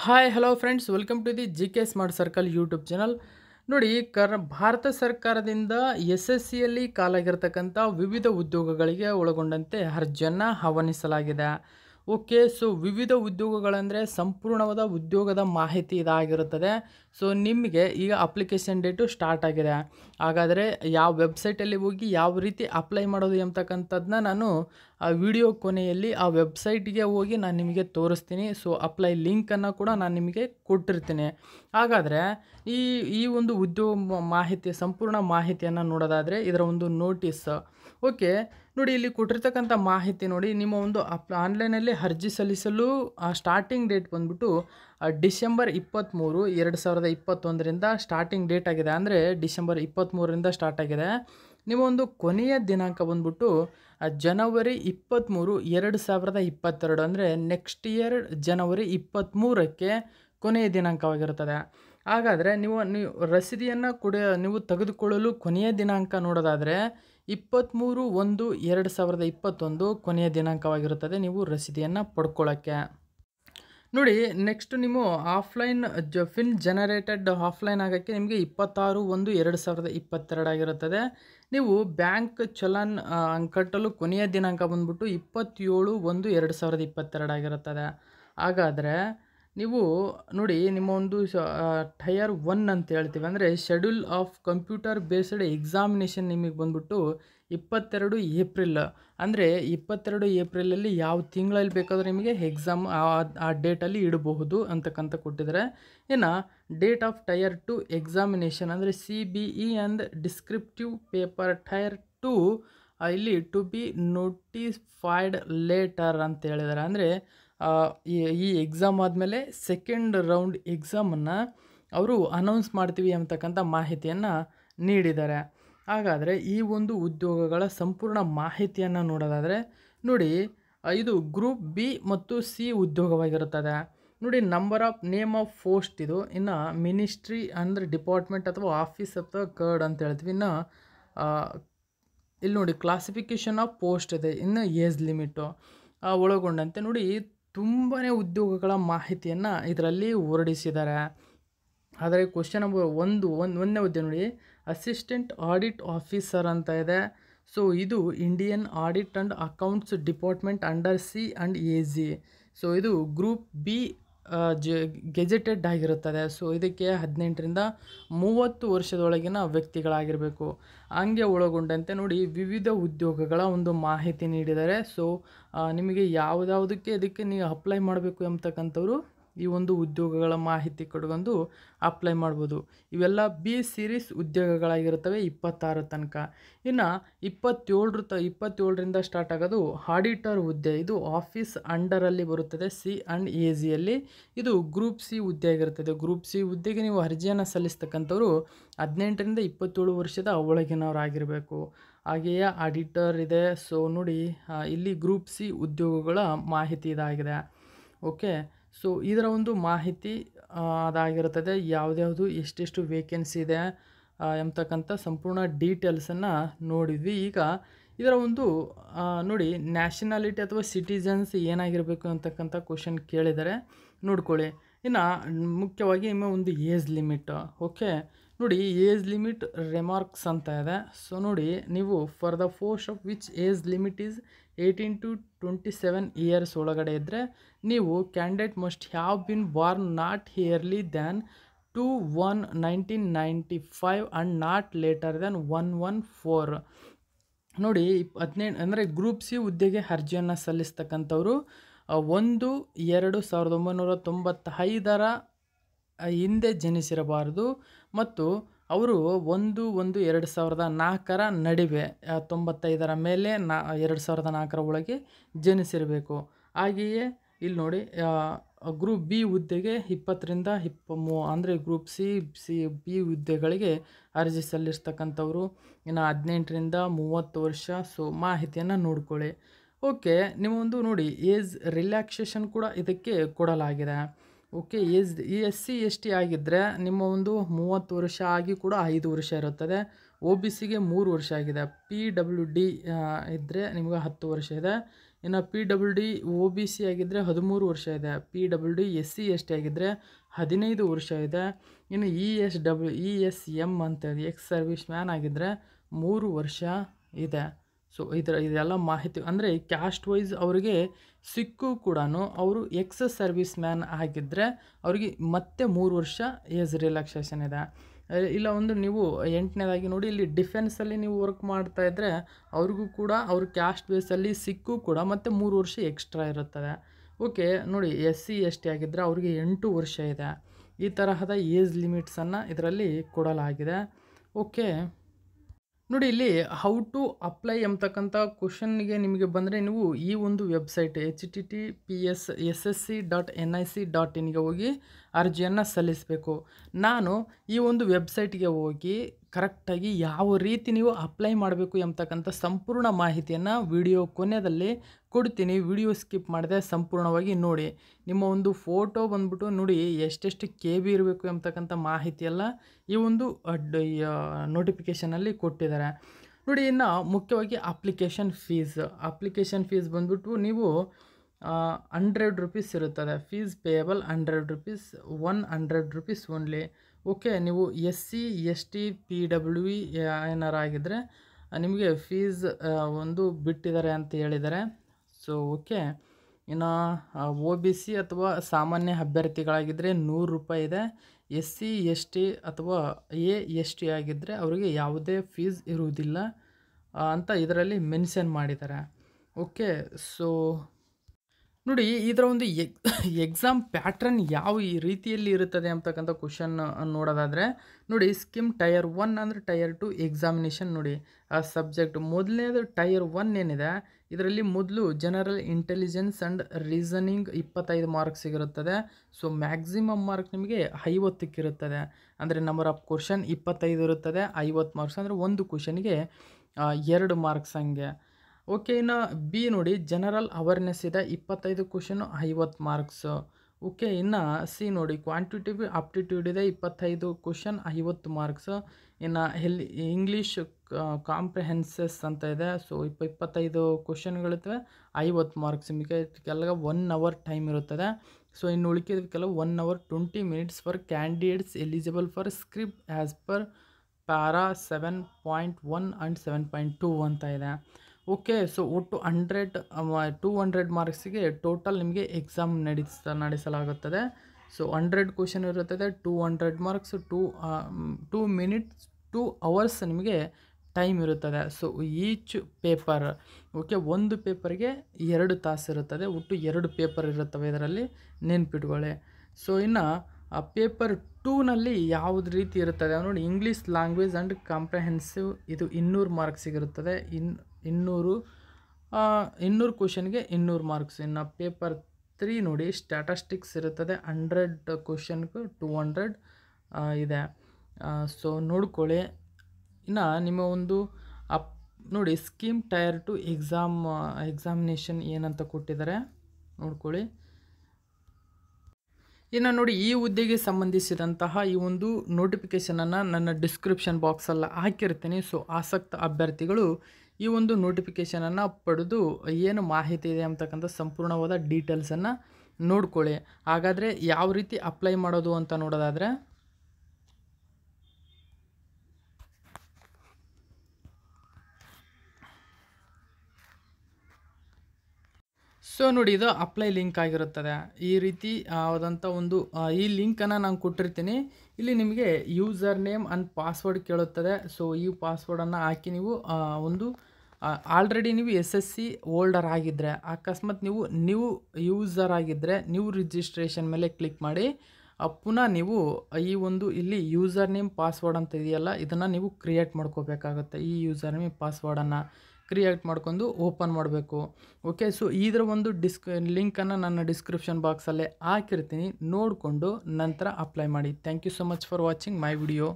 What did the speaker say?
hi hello friends welcome to the G K smart circle YouTube channel ನೋಡಿ ಕರ್ ಭಾರತ ಸರ್ಕಾರದಿಂದ S S ಸಿಯಲ್ಲಿ ಕಾಲಾಗಿರ್ತಕ್ಕಂಥ ವಿವಿಧ ಉದ್ಯೋಗಗಳಿಗೆ ಒಳಗೊಂಡಂತೆ ಅರ್ಜಿಯನ್ನು ಆಹ್ವಾನಿಸಲಾಗಿದೆ ಓಕೆ ಸೊ ವಿವಿಧ ಉದ್ಯೋಗಗಳೆಂದರೆ ಸಂಪೂರ್ಣವಾದ ಉದ್ಯೋಗದ ಮಾಹಿತಿ ಇದಾಗಿರುತ್ತದೆ ಸೊ ನಿಮಗೆ ಈಗ ಅಪ್ಲಿಕೇಶನ್ ಡೇಟು ಸ್ಟಾರ್ಟ್ ಆಗಿದೆ ಹಾಗಾದರೆ ಯಾವ ವೆಬ್ಸೈಟಲ್ಲಿ ಹೋಗಿ ಯಾವ ರೀತಿ ಅಪ್ಲೈ ಮಾಡೋದು ಎಂಬತಕ್ಕಂಥದ್ದನ್ನ ನಾನು ಆ ವಿಡಿಯೋ ಕೊನೆಯಲ್ಲಿ ಆ ವೆಬ್ಸೈಟ್ಗೆ ಹೋಗಿ ನಾನು ನಿಮಗೆ ತೋರಿಸ್ತೀನಿ ಸೊ ಅಪ್ಲೈ ಲಿಂಕನ್ನು ಕೂಡ ನಾನು ನಿಮಗೆ ಕೊಟ್ಟಿರ್ತೀನಿ ಹಾಗಾದರೆ ಈ ಈ ಒಂದು ಉದ್ಯೋಗ ಮಾಹಿತಿ ಸಂಪೂರ್ಣ ಮಾಹಿತಿಯನ್ನು ನೋಡೋದಾದರೆ ಇದರ ಒಂದು ನೋಟಿಸ್ ಓಕೆ ನೋಡಿ ಇಲ್ಲಿ ಕೊಟ್ಟಿರ್ತಕ್ಕಂಥ ಮಾಹಿತಿ ನೋಡಿ ನಿಮ್ಮ ಒಂದು ಅಪ್ ಆನ್ಲೈನಲ್ಲಿ ಅರ್ಜಿ ಸಲ್ಲಿಸಲು ಸ್ಟಾರ್ಟಿಂಗ್ ಡೇಟ್ ಬಂದ್ಬಿಟ್ಟು ಡಿಸೆಂಬರ್ ಇಪ್ಪತ್ತ್ಮೂರು ಎರಡು ಸಾವಿರದ ಇಪ್ಪತ್ತೊಂದರಿಂದ ಸ್ಟಾರ್ಟಿಂಗ್ ಡೇಟ್ ಆಗಿದೆ ಅಂದರೆ ಡಿಸೆಂಬರ್ ಇಪ್ಪತ್ತ್ಮೂರರಿಂದ ಸ್ಟಾರ್ಟ್ ಆಗಿದೆ ನೀವೊಂದು ಕೊನೆಯ ದಿನಾಂಕ ಬಂದ್ಬಿಟ್ಟು ಜನವರಿ ಇಪ್ಪತ್ತ್ಮೂರು ಎರಡು ಸಾವಿರದ ಇಪ್ಪತ್ತೆರಡು ಅಂದರೆ ನೆಕ್ಸ್ಟ್ ಇಯರ್ ಜನವರಿ ಇಪ್ಪತ್ತ್ಮೂರಕ್ಕೆ ಕೊನೆಯ ದಿನಾಂಕವಾಗಿರುತ್ತದೆ ಹಾಗಾದರೆ ನೀವು ನೀವು ರಸೀದಿಯನ್ನು ಕೂಡ ನೀವು ತೆಗೆದುಕೊಳ್ಳಲು ಕೊನೆಯ ದಿನಾಂಕ ನೋಡೋದಾದರೆ ಇಪ್ಪತ್ತ್ಮೂರು ಒಂದು ಎರಡು ಸಾವಿರದ ಇಪ್ಪತ್ತೊಂದು ಕೊನೆಯ ದಿನಾಂಕವಾಗಿರುತ್ತದೆ ನೀವು ರಸೀದಿಯನ್ನು ಪಡ್ಕೊಳ್ಳೋಕ್ಕೆ ನೋಡಿ ನೆಕ್ಸ್ಟ್ ನಿಮ್ಮ ಆಫ್ಲೈನ್ ಜ ಫಿನ್ ಜನರೇಟೆಡ್ ಆಫ್ಲೈನ್ ಆಗೋಕ್ಕೆ ನಿಮಗೆ ಇಪ್ಪತ್ತಾರು ಒಂದು ಎರಡು ಸಾವಿರದ ಇಪ್ಪತ್ತೆರಡಾಗಿರುತ್ತದೆ ನೀವು ಬ್ಯಾಂಕ್ ಚಲನ್ ಕಟ್ಟಲು ಕೊನೆಯ ದಿನಾಂಕ ಬಂದ್ಬಿಟ್ಟು ಇಪ್ಪತ್ತೇಳು ಒಂದು ಎರಡು ಸಾವಿರದ ಇಪ್ಪತ್ತೆರಡಾಗಿರುತ್ತದೆ ಹಾಗಾದರೆ ನೀವು ನೋಡಿ ನಿಮ್ಮ ಒಂದು ಟಯರ್ ಒನ್ ಅಂತ ಹೇಳ್ತೀವಿ ಅಂದರೆ schedule of computer based examination ನಿಮಗೆ ಬಂದ್ಬಿಟ್ಟು ಇಪ್ಪತ್ತೆರಡು ಏಪ್ರಿಲ್ ಅಂದರೆ ಇಪ್ಪತ್ತೆರಡು ಏಪ್ರಿಲಲ್ಲಿ ಯಾವ ತಿಂಗಳಲ್ಲಿ ಬೇಕಾದರೂ ನಿಮಗೆ ಎಕ್ಸಾಮ್ ಆ ಡೇಟಲ್ಲಿ ಇಡಬಹುದು ಅಂತಕ್ಕಂಥ ಕೊಟ್ಟಿದ್ದಾರೆ ಇನ್ನು date of tier two examination ಅಂದರೆ C B E and descriptive paper tier two ಇಲ್ಲಿ ಟು ಬಿ ನೋಟಿಫೈಡ್ ಲೇಟರ್ ಅಂತ ಹೇಳಿದ್ದಾರೆ ಅಂದರೆ ಈ ಎಕ್ಸಾಮ್ ಆದಮೇಲೆ ಸೆಕೆಂಡ್ ರೌಂಡ್ ಎಕ್ಸಾಮನ್ನು ಅವರು ಅನೌನ್ಸ್ ಮಾಡ್ತೀವಿ ಅಂತಕ್ಕಂಥ ಮಾಹಿತಿಯನ್ನು ನೀಡಿದ್ದಾರೆ ಹಾಗಾದರೆ ಈ ಒಂದು ಉದ್ಯೋಗಗಳ ಸಂಪೂರ್ಣ ಮಾಹಿತಿಯನ್ನು ನೋಡೋದಾದರೆ ನೋಡಿ ಇದು ಗ್ರೂಪ್ ಬಿ ಮತ್ತು ಸಿ ಉದ್ಯೋಗವಾಗಿರುತ್ತದೆ ನೋಡಿ number of name of post ಇದು ಇನ್ನು ಮಿನಿಸ್ಟ್ರಿ ಅಂದರೆ ಡಿಪಾರ್ಟ್ಮೆಂಟ್ ಅಥವಾ ಆಫೀಸ್ ಅಥವಾ ಕರ್ಡ್ ಅಂತ ಹೇಳ್ತೀವಿ ಇನ್ನು ಇಲ್ಲಿ ನೋಡಿ ಕ್ಲಾಸಿಫಿಕೇಷನ್ ಆಫ್ ಪೋಸ್ಟ್ ಇದೆ ಇನ್ನು ಏಜ್ ಲಿಮಿಟು ಒಳಗೊಂಡಂತೆ ನೋಡಿ ತುಂಬಾ ಉದ್ಯೋಗಗಳ ಮಾಹಿತಿಯನ್ನು ಇದರಲ್ಲಿ ಹೊರಡಿಸಿದ್ದಾರೆ ಆದರೆ ಕ್ವಶನ್ ನಂಬರ್ ಒಂದು ಒಂದು ಒಂದನೇ ಉದ್ಯೋಗ ನೋಡಿ ಅಸಿಸ್ಟೆಂಟ್ ಆಡಿಟ್ ಆಫೀಸರ್ ಅಂತ ಇದೆ ಸೊ ಇದು Indian audit and accounts department under C and A G so ಇದು ಗ್ರೂಪ್ ಬಿ ಜ ಗೆಜೆಟೆಡ್ ಆಗಿರುತ್ತದೆ ಸೊ ಇದಕ್ಕೆ ಹದಿನೆಂಟರಿಂದ ಮೂವತ್ತು ವರ್ಷದೊಳಗಿನ ವ್ಯಕ್ತಿಗಳಾಗಿರಬೇಕು ಹಂಗೆ ಒಳಗೊಂಡಂತೆ ನೋಡಿ ವಿವಿಧ ಉದ್ಯೋಗಗಳ ಒಂದು ಮಾಹಿತಿ ನೀಡಿದ್ದಾರೆ ಸೊ ನಿಮಗೆ ಯಾವುದಾವುದಕ್ಕೆ ಇದಕ್ಕೆ ನೀವು ಅಪ್ಲೈ ಮಾಡಬೇಕು ಎಂಬತಕ್ಕಂಥವ್ರು ಈ ಒಂದು ಉದ್ಯೋಗಗಳ ಮಾಹಿತಿ ಕಡ್ಕೊಂಡು ಅಪ್ಲೈ ಮಾಡ್ಬೋದು ಇವೆಲ್ಲ ಬಿ ಸೀರೀಸ್ ಉದ್ಯೋಗಗಳಾಗಿರುತ್ತವೆ ಇಪ್ಪತ್ತಾರು ತನಕ ಇನ್ನು ಇಪ್ಪತ್ತೇಳರ ತ ಇಪ್ಪತ್ತೇಳರಿಂದ ಸ್ಟಾರ್ಟ್ ಆಗೋದು ಆಡಿಟರ್ ಹುದ್ದೆ ಇದು ಆಫೀಸ್ ಅಂಡರಲ್ಲಿ ಬರುತ್ತದೆ ಸಿ ಆ್ಯಂಡ್ ಎ ಜಿಯಲ್ಲಿ ಇದು ಗ್ರೂಪ್ ಸಿ ಹುದ್ದೆ ಆಗಿರುತ್ತದೆ ಗ್ರೂಪ್ ಸಿ ಹುದ್ದೆಗೆ ನೀವು ಅರ್ಜಿಯನ್ನು ಸಲ್ಲಿಸ್ತಕ್ಕಂಥವ್ರು ಹದಿನೆಂಟರಿಂದ ಇಪ್ಪತ್ತೇಳು ವರ್ಷದ ಒಳಗಿನವರಾಗಿರಬೇಕು ಹಾಗೆಯೇ ಆಡಿಟರ್ ಇದೆ ಸೊ ನೋಡಿ ಇಲ್ಲಿ ಗ್ರೂಪ್ ಸಿ ಉದ್ಯೋಗಗಳ ಮಾಹಿತಿ ಇದಾಗಿದೆ ಓಕೆ ಸೊ ಇದರ ಒಂದು ಮಾಹಿತಿ ಅದಾಗಿರುತ್ತದೆ ಯಾವುದ್ಯಾವುದು ಎಷ್ಟೆಷ್ಟು ವೇಕೆನ್ಸಿ ಇದೆ ಎಂಬತಕ್ಕಂಥ ಸಂಪೂರ್ಣ ಡೀಟೇಲ್ಸನ್ನು ನೋಡಿದ್ವಿ ಈಗ ಇದರ ಒಂದು ನೋಡಿ ನ್ಯಾಷನಾಲಿಟಿ ಅಥವಾ ಸಿಟಿಜನ್ಸ್ ಏನಾಗಿರಬೇಕು ಅಂತಕ್ಕಂಥ ಕ್ವಶನ್ ಕೇಳಿದರೆ ನೋಡ್ಕೊಳ್ಳಿ ಇನ್ನು ಮುಖ್ಯವಾಗಿ ನಿಮ್ಮ ಒಂದು ಏಜ್ ಲಿಮಿಟ್ ಓಕೆ ನೋಡಿ ಏಜ್ ಲಿಮಿಟ್ ರೆಮಾರ್ಕ್ಸ್ ಅಂತ ಇದೆ ಸೊ ನೋಡಿ ನೀವು for the force of which age limit is eighteen to twenty seven years ಒಳಗಡೆ ಇದ್ದರೆ ನೀವು candidate must have been born not earlier than two one nineteen ninety five and not later than one one four ನೋಡಿ ಹದಿನೆಂಟು ಅಂದರೆ group C ಹುದ್ದೆಗೆ ಅರ್ಜಿಯನ್ನು ಸಲ್ಲಿಸ್ತಕ್ಕಂಥವ್ರು ಒಂದು ಎರಡು ಸಾವಿರದ ಒಂಬೈನೂರ ತೊಂಬತ್ತೈದರ ಹಿಂದೆ ಜನಿಸಿರಬಾರದು ಮತ್ತು ಅವರು ಒಂದು ಒಂದು ಎರಡು ಸಾವಿರದ ನಾಲ್ಕರ ನಡುವೆ ತೊಂಬತ್ತೈದರ ಮೇಲೆ ನಾ ಎರಡು ಸಾವಿರದ ನಾಲ್ಕರ ಒಳಗೆ ಜನಿಸಿರಬೇಕು ಹಾಗೆಯೇ ಇಲ್ಲಿ ನೋಡಿ ಗ್ರೂಪ್ ಬಿ ಹುದ್ದೆಗೆ ಇಪ್ಪತ್ತರಿಂದ ಇಪ್ಪ ಮೂ ಅಂದರೆ ಗ್ರೂಪ್ ಸಿ ಸಿ ಬಿ ಹುದ್ದೆಗಳಿಗೆ ಅರ್ಜಿ ಸಲ್ಲಿಸ್ತಕ್ಕಂಥವ್ರು ಇನ್ನು ಹದಿನೆಂಟರಿಂದ ಮೂವತ್ತು ವರ್ಷ ಸೊ ಮಾಹಿತಿಯನ್ನು ನೋಡ್ಕೊಳ್ಳಿ ಓಕೆ ನಿಮ್ಮೊಂದು ನೋಡಿ ಏಜ್ ರಿಲ್ಯಾಕ್ಸೇಷನ್ ಕೂಡ ಇದಕ್ಕೆ ಕೊಡಲಾಗಿದೆ okay S S C S T ಆಗಿದ್ದರೆ ನಿಮ್ಮ ಒಂದು ಮೂವತ್ತು ವರ್ಷ ಆಗಿ ಕೂಡ ಐದು ವರ್ಷ ಇರುತ್ತದೆ ಒ ಬಿ ಸಿಗೆ ಮೂರು ವರ್ಷ ಆಗಿದೆ ಪಿ ಡಬ್ಲ್ಯೂ ಡಿ ಇದ್ದರೆ ನಿಮಗೆ ಹತ್ತು ವರ್ಷ ಇದೆ ಇನ್ನು P W D O B C ಆಗಿದ್ದರೆ ಹದಿಮೂರು ವರ್ಷ ಇದೆ P W D S C S T ಆಗಿದ್ದರೆ ಹದಿನೈದು ವರ್ಷ ಇದೆ ಇನ್ನು E S W E S M ಅಂತ ಎಕ್ಸ್ ಸರ್ವಿಸ್ ಮ್ಯಾನ್ ಆಗಿದ್ದರೆ ಮೂರು ವರ್ಷ ಇದೆ ಸೊ ಇದರ ಇದೆಲ್ಲ ಮಾಹಿತಿ ಅಂದರೆ ಕ್ಯಾಸ್ಟ್ ವೈಸ್ ಅವರಿಗೆ ಸಿಕ್ಕು ಕೂಡ ಅವರು ಎಕ್ಸ್ ಸರ್ವಿಸ್ ಮ್ಯಾನ್ ಆಗಿದ್ದರೆ ಅವರಿಗೆ ಮತ್ತೆ ಮೂರು ವರ್ಷ ಏಜ್ ರಿಲ್ಯಾಕ್ಸೇಷನ್ ಇದೆ ಇಲ್ಲ ಒಂದು ನೀವು ಎಂಟನೇದಾಗಿ ನೋಡಿ ಇಲ್ಲಿ ಡಿಫೆನ್ಸಲ್ಲಿ ನೀವು ವರ್ಕ್ ಮಾಡ್ತಾ ಇದ್ದರೆ ಅವ್ರಿಗೂ ಕೂಡ ಅವ್ರ ಕ್ಯಾಸ್ಟ್ ಬೇಸಲ್ಲಿ ಸಿಕ್ಕೂ ಕೂಡ ಮತ್ತೆ ಮೂರು ವರ್ಷ ಎಕ್ಸ್ಟ್ರಾ ಇರುತ್ತದೆ ಓಕೆ ನೋಡಿ ಎಸ್ ಸಿ ಎಸ್ ಟಿ ಆಗಿದ್ದರೆ ಅವರಿಗೆ ಎಂಟು ವರ್ಷ ಇದೆ ಈ ತರಹದ ಏಜ್ ಲಿಮಿಟ್ಸನ್ನು ಇದರಲ್ಲಿ ಕೊಡಲಾಗಿದೆ ಓಕೆ ನೋಡಿ ಇಲ್ಲಿ ಹೌ ಟು ಅಪ್ಲೈ ಎಂಬತಕ್ಕಂಥ ಕ್ವಶನ್ಗೆ ನಿಮಗೆ ಬಂದರೆ ನೀವು ಈ ಒಂದು website H T T P S S S C dot N I C dot ಇನ್ಗೆ ಹೋಗಿ ಅರ್ಜಿಯನ್ನು ಸಲ್ಲಿಸಬೇಕು ನಾನು ಈ ಒಂದು ವೆಬ್ಸೈಟ್ಗೆ ಹೋಗಿ ಕರೆಕ್ಟಾಗಿ ಯಾವ ರೀತಿ ನೀವು ಅಪ್ಲೈ ಮಾಡಬೇಕು ಎಂಬತಕ್ಕಂಥ ಸಂಪೂರ್ಣ ಮಾಹಿತಿಯನ್ನು ವಿಡಿಯೋ ಕೊನೆಯಲ್ಲಿ ಕೊಡ್ತೀನಿ ವಿಡಿಯೋ ಸ್ಕಿಪ್ ಮಾಡಿದೆ ಸಂಪೂರ್ಣವಾಗಿ ನೋಡಿ ನಿಮ್ಮ ಒಂದು ಫೋಟೋ ಬಂದ್ಬಿಟ್ಟು ನೋಡಿ ಎಷ್ಟೆಷ್ಟು ಕೆ ಬಿ ಇರಬೇಕು ಎಂಬತಕ್ಕಂಥ ಮಾಹಿತಿಯೆಲ್ಲ ಈ ಒಂದು ನೋಟಿಫಿಕೇಷನಲ್ಲಿ ಕೊಟ್ಟಿದ್ದಾರೆ ನೋಡಿ ಇನ್ನು ಮುಖ್ಯವಾಗಿ ಅಪ್ಲಿಕೇಶನ್ ಫೀಸ್ ಅಪ್ಲಿಕೇಶನ್ ಫೀಸ್ ಬಂದ್ಬಿಟ್ಟು ನೀವು ಹಂಡ್ರೆಡ್ ರುಪೀಸ್ ಇರುತ್ತದೆ fees payable hundred rupees one hundred rupees only okay ನೀವು S C S T P W E ಏನಾರು ನಿಮಗೆ ಫೀಸ್ ಒಂದು ಬಿಟ್ಟಿದ್ದಾರೆ ಅಂತ ಹೇಳಿದ್ದಾರೆ ಸೊ ಓಕೆ ಇನ್ನು ಒ ಬಿ ಸಿ ಅಥವಾ ಸಾಮಾನ್ಯ ಅಭ್ಯರ್ಥಿಗಳಾಗಿದ್ದರೆ ನೂರು ರೂಪಾಯಿ ಇದೆ ಎಸ್ ಸಿ ಎಸ್ ಟಿ ಅಥವಾ ಎ ಎಸ್ ಟಿ ಆಗಿದ್ದರೆ ಅವರಿಗೆ ಯಾವುದೇ ಫೀಸ್ ಇರುವುದಿಲ್ಲ ಅಂತ ಇದರಲ್ಲಿ ಮೆನ್ಷನ್ ಮಾಡಿದ್ದಾರೆ ಓಕೆ ಸೊ ನೋಡಿ ಇದರ ಒಂದು ಎಕ್ ಎಕ್ಸಾಮ್ ಪ್ಯಾಟ್ರನ್ ಯಾವ ಈ ರೀತಿಯಲ್ಲಿ ಇರುತ್ತದೆ ಅಂತಕ್ಕಂಥ ಕ್ವಶನ್ ನೋಡೋದಾದರೆ ನೋಡಿ ಸ್ಕಿಮ್ ಟಯರ್ ಒನ್ ಅಂದರೆ ಟೈಯರ್ ಟು ಎಕ್ಸಾಮಿನೇಷನ್ ನೋಡಿ ಆ ಸಬ್ಜೆಕ್ಟ್ ಮೊದಲನೇದು ಟಯರ್ ಒನ್ ಏನಿದೆ ಇದರಲ್ಲಿ ಮೊದಲು ಜನರಲ್ ಇಂಟೆಲಿಜೆನ್ಸ್ ಆ್ಯಂಡ್ ರೀಸನಿಂಗ್ ಇಪ್ಪತ್ತೈದು ಮಾರ್ಕ್ಸ್ ಇರುತ್ತದೆ ಸೊ ಮ್ಯಾಕ್ಸಿಮಮ್ ಮಾರ್ಕ್ ನಿಮಗೆ ಐವತ್ತಕ್ಕಿರುತ್ತದೆ ಅಂದರೆ ನಂಬರ್ ಆಫ್ ಕ್ವಶನ್ ಇಪ್ಪತ್ತೈದು ಇರುತ್ತದೆ ಐವತ್ತು ಮಾರ್ಕ್ಸ್ ಅಂದರೆ ಒಂದು ಕ್ವಶನ್ಗೆ ಎರಡು ಮಾರ್ಕ್ಸ್ ಹಂಗೆ ಓಕೆ ಇನ್ನು ಬಿ ನೋಡಿ ಜನರಲ್ ಅವೇರ್ನೆಸ್ ಇದೆ ಇಪ್ಪತ್ತೈದು ಕ್ವಶನು ಐವತ್ತು ಮಾರ್ಕ್ಸು ಓಕೆ ಇನ್ನು ಸಿ ನೋಡಿ ಕ್ವಾಂಟಿಟಿವ್ ಆಪ್ಟಿಟ್ಯೂಡ್ ಇದೆ ಇಪ್ಪತ್ತೈದು ಕ್ವಶನ್ ಐವತ್ತು ಮಾರ್ಕ್ಸು ಇನ್ನು ಹೆಲ್ ಇಂಗ್ಲೀಷ್ ಕಾಂಪ್ರಿಹೆನ್ಸಸ್ ಅಂತ ಇದೆ ಸೊ ಇಪ್ಪ ಇಪ್ಪತ್ತೈದು ಕ್ವಶನ್ಗಳಿರ್ತವೆ ಐವತ್ತು ಮಾರ್ಕ್ಸ್ ಕೆಲವ ಒನ್ ಅವರ್ ಟೈಮ್ ಇರುತ್ತದೆ ಸೊ ಇನ್ನು ಉಳಿಕೆದಕ್ಕೆಲ್ಲ one hour twenty minutes for candidates eligible for script as per para seven point one and seven point two ಅಂತ ಇದೆ ಓಕೆ ಸೊ ಒಟ್ಟು ಹಂಡ್ರೆಡ್ ಟೂ ಹಂಡ್ರೆಡ್ ಮಾರ್ಕ್ಸಿಗೆ ಟೋಟಲ್ ನಿಮಗೆ ಎಕ್ಸಾಮ್ ನಡೆಸ ನಡೆಸಲಾಗುತ್ತದೆ ಸೊ ಹಂಡ್ರೆಡ್ ಕ್ವಶನ್ ಇರುತ್ತದೆ two hundred marks two two minutes two hours ನಿಮಗೆ time ಇರುತ್ತದೆ ಸೊ ಈಚ್ ಪೇಪರ್ ಓಕೆ ಒಂದು ಪೇಪರ್ಗೆ ಎರಡು ತಾಸು ಇರುತ್ತದೆ ಒಟ್ಟು ಎರಡು ಪೇಪರ್ ಇರುತ್ತವೆ ಇದರಲ್ಲಿ ನೆನ್ಪಿಟ್ಕೊಳ್ಳಿ ಸೊ ಇನ್ನು ಪೇಪರ್ ಟೂನಲ್ಲಿ ಯಾವುದು ರೀತಿ ಇರುತ್ತದೆ ನೋಡಿ ಇಂಗ್ಲೀಷ್ ಲ್ಯಾಂಗ್ವೇಜ್ ಆ್ಯಂಡ್ ಕಾಂಪ್ರಹೆನ್ಸಿವ್ ಇದು ಇನ್ನೂರು ಮಾರ್ಕ್ಸಿಗಿರುತ್ತದೆ ಇನ್ ಇನ್ನೂರು ಇನ್ನೂರು ಕ್ವಶನ್ಗೆ ಇನ್ನೂರು ಮಾರ್ಕ್ಸ್ ಇನ್ನು ಪೇಪರ್ ತ್ರೀ ನೋಡಿ ಸ್ಟ್ಯಾಟಸ್ಟಿಕ್ಸ್ ಇರುತ್ತದೆ ಹಂಡ್ರೆಡ್ ಕ್ವಶನ್ಗೂ ಟೂ ಹಂಡ್ರೆಡ್ ಇದೆ ಸೊ ನೋಡ್ಕೊಳ್ಳಿ ಇನ್ನು ನಿಮ್ಮ ಒಂದು ಅಪ್ ನೋಡಿ scheme tier two exam examination ಏನಂತ ಕೊಟ್ಟಿದ್ದಾರೆ ನೋಡ್ಕೊಳ್ಳಿ ಇನ್ನು ನೋಡಿ ಈ ಹುದ್ದೆಗೆ ಸಂಬಂಧಿಸಿದಂತಹ ಈ ಒಂದು ನೋಟಿಫಿಕೇಷನನ್ನು ನನ್ನ ಡಿಸ್ಕ್ರಿಪ್ಷನ್ ಬಾಕ್ಸಲ್ಲಿ ಹಾಕಿರ್ತೀನಿ ಸೊ ಆಸಕ್ತ ಅಭ್ಯರ್ಥಿಗಳು ಈ ಒಂದು ನೋಟಿಫಿಕೇಷನನ್ನು ಪಡೆದು ಏನು ಮಾಹಿತಿ ಇದೆ ಅಂತಕ್ಕಂಥ ಸಂಪೂರ್ಣವಾದ ಡೀಟೇಲ್ಸನ್ನು ನೋಡ್ಕೊಳ್ಳಿ ಹಾಗಾದರೆ ಯಾವ ರೀತಿ ಅಪ್ಲೈ ಮಾಡೋದು ಅಂತ ನೋಡೋದಾದರೆ ಸೊ ನೋಡಿ ಇದು ಅಪ್ಲೈ ಲಿಂಕ್ ಆಗಿರುತ್ತದೆ ಈ ರೀತಿ ಆದಂಥ ಒಂದು ಈ ಲಿಂಕನ್ನು ನಾನು ಕೊಟ್ಟಿರ್ತೀನಿ ಇಲ್ಲಿ ನಿಮಗೆ ಯೂಸರ್ ನೇಮ್ ಅಂಡ್ ಪಾಸ್ವರ್ಡ್ ಕೇಳುತ್ತದೆ ಸೊ ಈ ಪಾಸ್ವರ್ಡನ್ನು ಹಾಕಿ ನೀವು ಒಂದು ಆಲ್ರೆಡಿ ನೀವು ಎಸ್ ಎಸ್ ಸಿ ಓಲ್ಡರ್ ಆಗಿದ್ದರೆ ಅಕಸ್ಮಾತ್ ನೀವು ನ್ಯೂ ಯೂಸರ್ ಆಗಿದ್ದರೆ ನ್ಯೂ ರಿಜಿಸ್ಟ್ರೇಷನ್ ಮೇಲೆ ಕ್ಲಿಕ್ ಮಾಡಿ ಪುನಃ ನೀವು ಈ ಒಂದು ಇಲ್ಲಿ ಯೂಸರ್ ನೇಮ್ ಪಾಸ್ವರ್ಡ್ ಅಂತ ಇದೆಯಲ್ಲ ಇದನ್ನು ನೀವು ಕ್ರಿಯೇಟ್ ಮಾಡ್ಕೋಬೇಕಾಗುತ್ತೆ ಈ ಯೂಸರ್ ನೇಮ್ ಪಾಸ್ವರ್ಡನ್ನು ಕ್ರಿಯೇಟ್ ಮಾಡ್ಕೊಂಡು ಓಪನ್ ಮಾಡಬೇಕು ಓಕೆ ಸೊ ಇದರ ಒಂದು ಡಿಸ್ಕ್ ಲಿಂಕನ್ನು ನನ್ನ ಡಿಸ್ಕ್ರಿಪ್ಷನ್ ಬಾಕ್ಸಲ್ಲೇ ಹಾಕಿರ್ತೀನಿ ನೋಡಿಕೊಂಡು ನಂತರ ಅಪ್ಲೈ ಮಾಡಿ thank you so much for watching my video